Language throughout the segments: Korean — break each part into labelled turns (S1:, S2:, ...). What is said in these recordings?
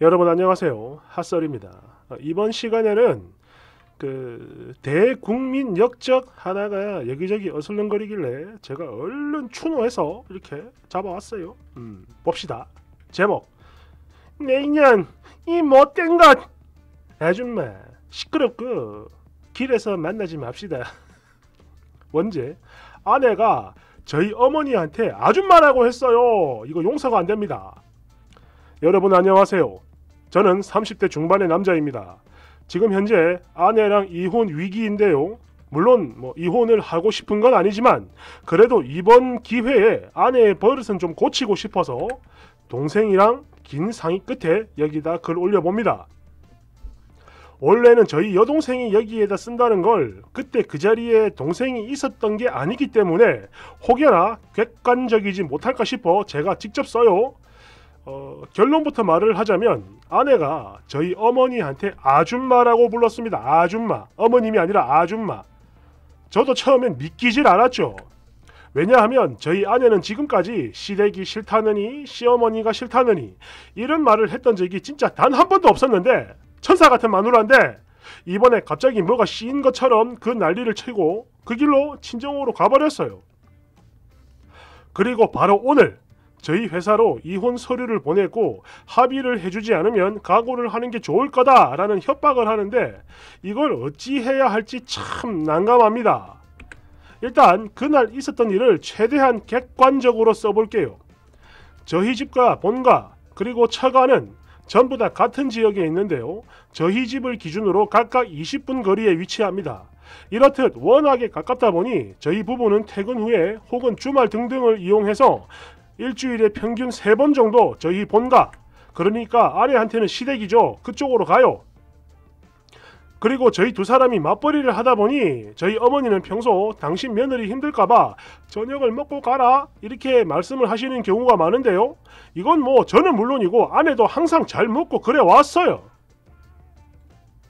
S1: 여러분 안녕하세요. 핫설입니다. 어, 이번 시간에는 그 대국민 역적 하나가 여기저기 어슬렁거리길래 제가 얼른 추노해서 이렇게 잡아왔어요. 음, 봅시다. 제목 내년 네, 이 못된 것 아줌마 시끄럽고 길에서 만나지 맙시다. 언제 아내가 저희 어머니한테 아줌마라고 했어요. 이거 용서가 안 됩니다. 여러분 안녕하세요. 저는 30대 중반의 남자입니다. 지금 현재 아내랑 이혼 위기인데요. 물론 뭐 이혼을 하고 싶은 건 아니지만 그래도 이번 기회에 아내의 버릇은 좀 고치고 싶어서 동생이랑 긴 상의 끝에 여기다 글 올려봅니다. 원래는 저희 여동생이 여기에다 쓴다는 걸 그때 그 자리에 동생이 있었던 게 아니기 때문에 혹여나 객관적이지 못할까 싶어 제가 직접 써요. 어, 결론부터 말을 하자면 아내가 저희 어머니한테 아줌마라고 불렀습니다. 아줌마. 어머님이 아니라 아줌마. 저도 처음엔 믿기질 않았죠. 왜냐하면 저희 아내는 지금까지 시댁이 싫다느니 시어머니가 싫다느니 이런 말을 했던 적이 진짜 단 한 번도 없었는데 천사 같은 마누라인데 이번에 갑자기 뭐가 씌인 것처럼 그 난리를 치고 그 길로 친정으로 가버렸어요. 그리고 바로 오늘 저희 회사로 이혼 서류를 보내고 합의를 해주지 않으면 각오를 하는 게 좋을 거다라는 협박을 하는데 이걸 어찌 해야 할지 참 난감합니다. 일단 그날 있었던 일을 최대한 객관적으로 써볼게요. 저희 집과 본가 그리고 차가는 전부 다 같은 지역에 있는데요. 저희 집을 기준으로 각각 20분 거리에 위치합니다. 이렇듯 워낙에 가깝다 보니 저희 부부는 퇴근 후에 혹은 주말 등등을 이용해서 일주일에 평균 3번 정도 저희 본가 그러니까 아내한테는 시댁이죠. 그쪽으로 가요. 그리고 저희 두 사람이 맞벌이를 하다 보니 저희 어머니는 평소 당신 며느리 힘들까봐 저녁을 먹고 가라 이렇게 말씀을 하시는 경우가 많은데요. 이건 뭐 저는 물론이고 아내도 항상 잘 먹고 그래 왔어요.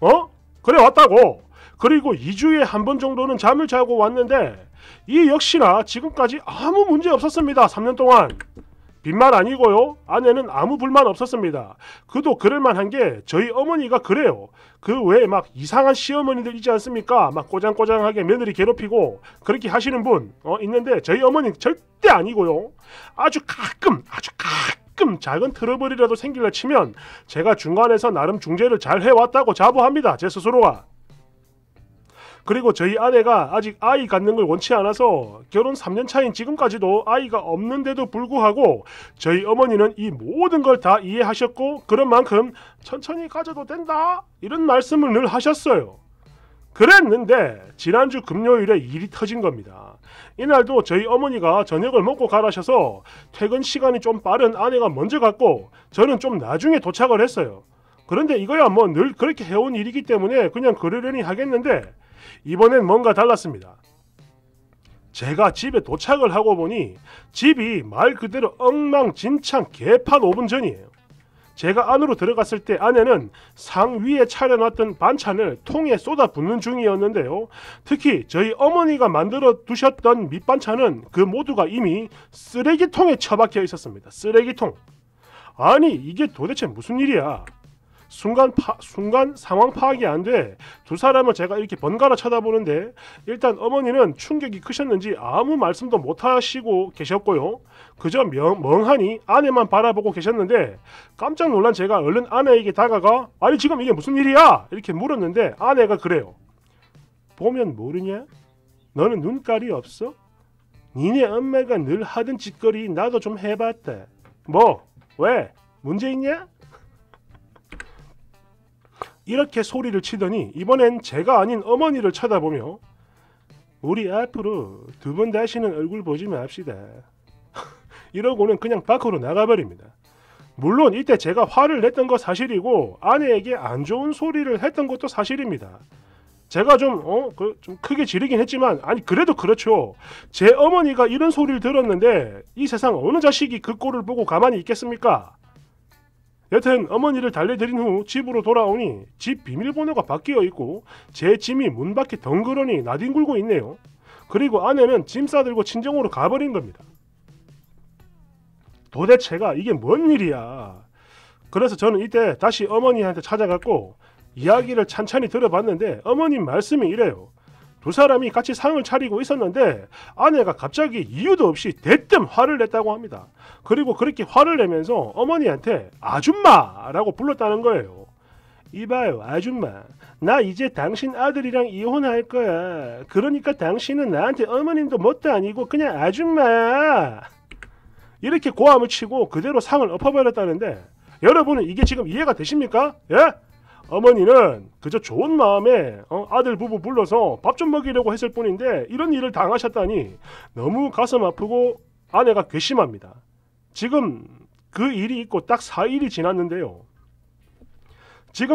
S1: 어? 그래 왔다고. 그리고 2주에 한 번 정도는 잠을 자고 왔는데 이 역시나 지금까지 아무 문제 없었습니다. 3년 동안. 빈말 아니고요. 아내는 아무 불만 없었습니다. 그도 그럴만한 게 저희 어머니가 그래요. 그 외에 막 이상한 시어머니들 이지 않습니까? 막 꼬장꼬장하게 며느리 괴롭히고 그렇게 하시는 분 어, 있는데 저희 어머니 절대 아니고요. 아주 가끔 아주 가끔 작은 트러블이라도 생길라 치면 제가 중간에서 나름 중재를 잘 해왔다고 자부합니다. 제 스스로가. 그리고 저희 아내가 아직 아이 갖는 걸 원치 않아서 결혼 3년 차인 지금까지도 아이가 없는데도 불구하고 저희 어머니는 이 모든 걸 다 이해하셨고 그런 만큼 천천히 가져도 된다 이런 말씀을 늘 하셨어요. 그랬는데 지난주 금요일에 일이 터진 겁니다. 이날도 저희 어머니가 저녁을 먹고 가라셔서 퇴근 시간이 좀 빠른 아내가 먼저 갔고 저는 좀 나중에 도착을 했어요. 그런데 이거야 뭐 늘 그렇게 해온 일이기 때문에 그냥 그러려니 하겠는데 이번엔 뭔가 달랐습니다. 제가 집에 도착을 하고 보니 집이 말 그대로 엉망진창 개판 5분 전이에요. 제가 안으로 들어갔을 때 아내는 상 위에 차려놨던 반찬을 통에 쏟아붓는 중이었는데요. 특히 저희 어머니가 만들어 두셨던 밑반찬은 그 모두가 이미 쓰레기통에 처박혀 있었습니다. 쓰레기통. 아니 이게 도대체 무슨 일이야. 순간 파, 순간 상황 파악이 안 돼 두 사람을 제가 이렇게 번갈아 쳐다보는데 일단 어머니는 충격이 크셨는지 아무 말씀도 못 하시고 계셨고요 그저 명, 멍하니 아내만 바라보고 계셨는데 깜짝 놀란 제가 얼른 아내에게 다가가 아니 지금 이게 무슨 일이야 이렇게 물었는데 아내가 그래요 보면 모르냐 너는 눈깔이 없어 니네 엄마가 늘 하던 짓거리 나도 좀해봤대뭐왜 문제 있냐 이렇게 소리를 치더니 이번엔 제가 아닌 어머니를 쳐다보며 우리 앞으로 두 번 다시는 얼굴 보지 맙시다. 이러고는 그냥 밖으로 나가버립니다. 물론 이때 제가 화를 냈던 거 사실이고 아내에게 안 좋은 소리를 했던 것도 사실입니다. 제가 좀, 어, 그, 좀 크게 지르긴 했지만, 아니, 그래도 그렇죠. 제 어머니가 이런 소리를 들었는데, 이 세상 어느 자식이 그 꼴을 보고 가만히 있겠습니까? 여튼 어머니를 달래드린 후 집으로 돌아오니 집 비밀번호가 바뀌어 있고 제 짐이 문 밖에 덩그러니 나뒹굴고 있네요. 그리고 아내는 짐 싸들고 친정으로 가버린 겁니다. 도대체가 이게 뭔 일이야. 그래서 저는 이때 다시 어머니한테 찾아갔고 이야기를 네. 찬찬히 들어봤는데 어머님 말씀이 이래요. 두 사람이 같이 상을 차리고 있었는데 아내가 갑자기 이유도 없이 대뜸 화를 냈다고 합니다. 그리고 그렇게 화를 내면서 어머니한테 아줌마라고 불렀다는 거예요. 이봐요 아줌마 나 이제 당신 아들이랑 이혼할 거야 그러니까 당신은 나한테 어머님도 못도 아니고 그냥 아줌마 이렇게 고함을 치고 그대로 상을 엎어버렸다는데 여러분은 이게 지금 이해가 되십니까? 예? 어머니는 그저 좋은 마음에 어, 아들 부부 불러서 밥 좀 먹이려고 했을 뿐인데 이런 일을 당하셨다니 너무 가슴 아프고 아내가 괘씸합니다. 지금 그 일이 있고 딱 4일이 지났는데요.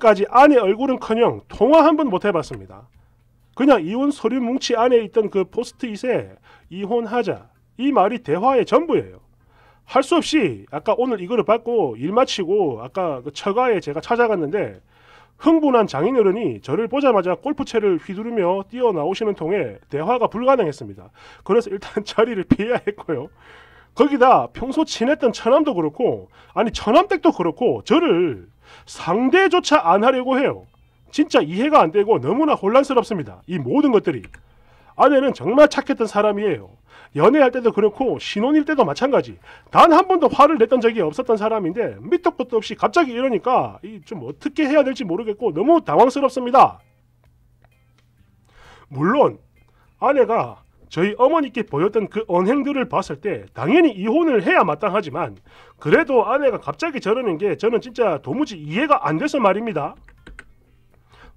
S1: 지금까지 아내 얼굴은커녕 통화 한 번 못 해봤습니다. 그냥 이혼 서류 뭉치 안에 있던 그 포스트잇에 이혼하자 이 말이 대화의 전부예요. 할 수 없이 아까 오늘 이거를 받고 일 마치고 아까 그 처가에 제가 찾아갔는데 흥분한 장인어른이 저를 보자마자 골프채를 휘두르며 뛰어나오시는 통에 대화가 불가능했습니다. 그래서 일단 자리를 피해야 했고요. 거기다 평소 친했던 처남도 그렇고 아니 처남댁도 그렇고 저를 상대조차 안 하려고 해요. 진짜 이해가 안 되고 너무나 혼란스럽습니다. 이 모든 것들이 아내는 정말 착했던 사람이에요. 연애할 때도 그렇고 신혼일 때도 마찬가지. 단 한 번도 화를 냈던 적이 없었던 사람인데 밑도 끝도 없이 갑자기 이러니까 좀 어떻게 해야 될지 모르겠고 너무 당황스럽습니다. 물론 아내가 저희 어머니께 보였던 그 언행들을 봤을 때 당연히 이혼을 해야 마땅하지만 그래도 아내가 갑자기 저러는 게 저는 진짜 도무지 이해가 안 돼서 말입니다.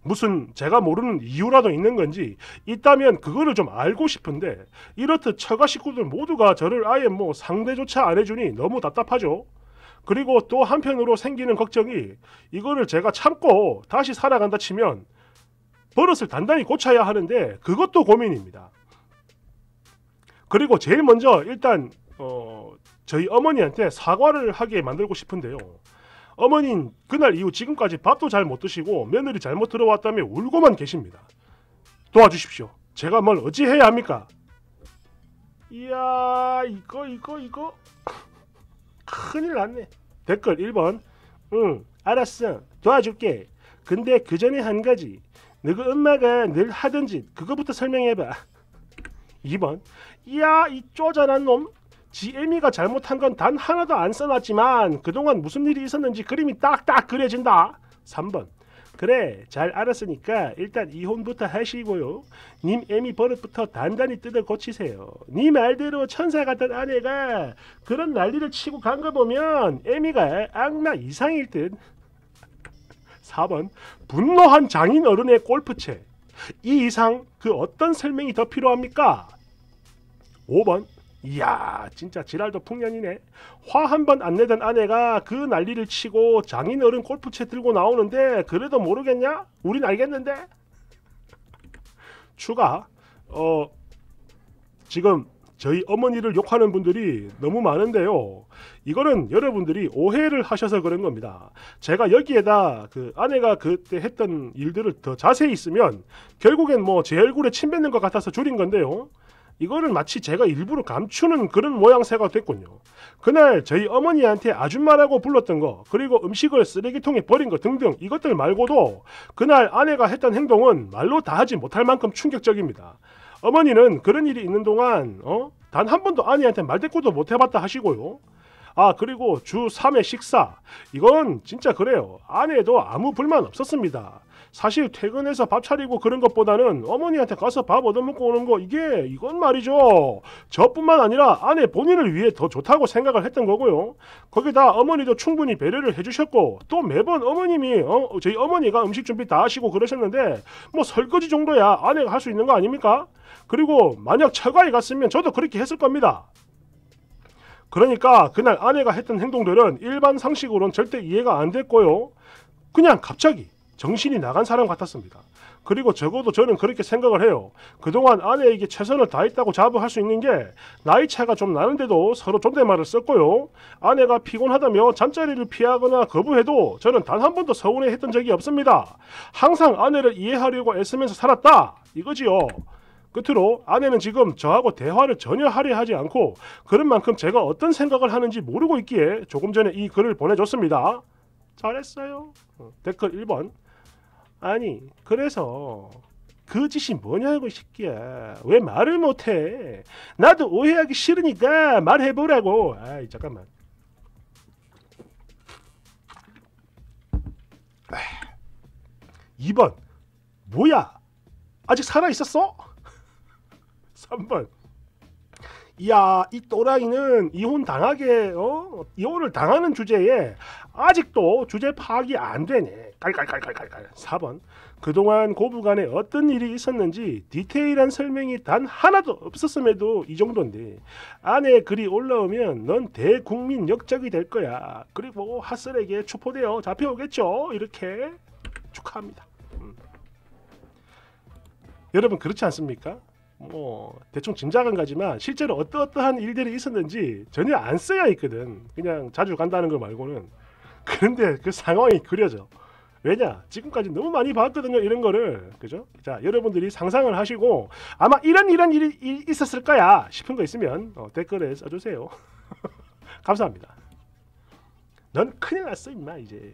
S1: 무슨 제가 모르는 이유라도 있는 건지 있다면 그거를 좀 알고 싶은데 이렇듯 처가 식구들 모두가 저를 아예 뭐 상대조차 안 해주니 너무 답답하죠. 그리고 또 한편으로 생기는 걱정이 이거를 제가 참고 다시 살아간다 치면 버릇을 단단히 고쳐야 하는데 그것도 고민입니다. 그리고 제일 먼저 일단 어 저희 어머니한테 사과를 하게 만들고 싶은데요. 어머닌 그날 이후 지금까지 밥도 잘 못 드시고 며느리 잘못 들어왔다며 울고만 계십니다. 도와주십시오. 제가 뭘 어찌 해야 합니까? 이야 이거 이거 이거 큰일 났네. 댓글 1번 응 알았어 도와줄게. 근데 그 전에 한 가지 너그 엄마가 늘 하던 짓 그거부터 설명해봐. 2번 이야 이 쪼잔한 놈 지애미가 잘못한 건 단 하나도 안 써놨지만 그동안 무슨 일이 있었는지 그림이 딱딱 그려진다. 3번 그래 잘 알았으니까 일단 이혼부터 하시고요. 님 애미 버릇부터 단단히 뜯어 고치세요. 님 네 말대로 천사 같은 아내가 그런 난리를 치고 간 거 보면 애미가 악마 이상일 듯. 4번 분노한 장인 어른의 골프채 이 이상 그 어떤 설명이 더 필요합니까? 5번 이야 진짜 지랄도 풍년이네 화 한 번 안 내던 아내가 그 난리를 치고 장인어른 골프채 들고 나오는데 그래도 모르겠냐? 우린 알겠는데? 추가 어 지금 저희 어머니를 욕하는 분들이 너무 많은데요. 이거는 여러분들이 오해를 하셔서 그런 겁니다. 제가 여기에다 그 아내가 그때 했던 일들을 더 자세히 있으면 결국엔 뭐 제 얼굴에 침 뱉는 것 같아서 줄인 건데요. 이거를 마치 제가 일부러 감추는 그런 모양새가 됐군요. 그날 저희 어머니한테 아줌마라고 불렀던 거 그리고 음식을 쓰레기통에 버린 거 등등 이것들 말고도 그날 아내가 했던 행동은 말로 다 하지 못할 만큼 충격적입니다. 어머니는 그런 일이 있는 동안 어? 단 한 번도 아내한테 말대꾸도 못 해봤다 하시고요. 아 그리고 주 3회 식사 이건 진짜 그래요. 아내도 아무 불만 없었습니다. 사실 퇴근해서 밥 차리고 그런 것보다는 어머니한테 가서 밥 얻어먹고 오는 거 이게 이건 말이죠. 저뿐만 아니라 아내 본인을 위해 더 좋다고 생각을 했던 거고요. 거기다 어머니도 충분히 배려를 해주셨고 또 매번 어머님이 어, 저희 어머니가 음식 준비 다 하시고 그러셨는데 뭐 설거지 정도야 아내가 할 수 있는 거 아닙니까? 그리고 만약 처가에 갔으면 저도 그렇게 했을 겁니다. 그러니까 그날 아내가 했던 행동들은 일반 상식으로는 절대 이해가 안 됐고요. 그냥 갑자기 정신이 나간 사람 같았습니다. 그리고 적어도 저는 그렇게 생각을 해요. 그동안 아내에게 최선을 다했다고 자부할 수 있는 게 나이 차가 좀 나는데도 서로 존댓말을 썼고요. 아내가 피곤하다며 잠자리를 피하거나 거부해도 저는 단 한 번도 서운해했던 적이 없습니다. 항상 아내를 이해하려고 애쓰면서 살았다. 이거지요. 끝으로 아내는 지금 저하고 대화를 전혀 하려 하지 않고 그런 만큼 제가 어떤 생각을 하는지 모르고 있기에 조금 전에 이 글을 보내줬습니다. 잘했어요. 어, 댓글 1번. 아니 그래서 그 짓이 뭐냐고 이 새끼야 왜 말을 못해 나도 오해하기 싫으니까 말해보라고 아이 잠깐만 2번 뭐야 아직 살아있었어? 3번 야, 이 또라이는 이혼 당하게, 어? 이혼을 당하는 주제에 아직도 주제 파악이 안 되네. 깔깔깔깔깔깔. 4번. 그동안 고부간에 어떤 일이 있었는지 디테일한 설명이 단 하나도 없었음에도 이 정도인데 안에 글이 올라오면 넌 대국민 역적이 될 거야. 그리고 핫슬에게 추포되어 잡혀오겠죠. 이렇게 축하합니다. 음. 여러분 그렇지 않습니까? 뭐 대충 짐작은 가지만 실제로 어떠어떠한 일들이 있었는지 전혀 안 쓰여 있거든. 그냥 자주 간다는 걸 말고는 그런데 그 상황이 그려져. 왜냐? 지금까지 너무 많이 봤거든요. 이런 거를. 그죠? 자, 여러분들이 상상을 하시고 아마 이런 이런 일이 있었을 거야 싶은 거 있으면 어, 댓글에 써주세요. 감사합니다. 넌 큰일 났어 임마 이제.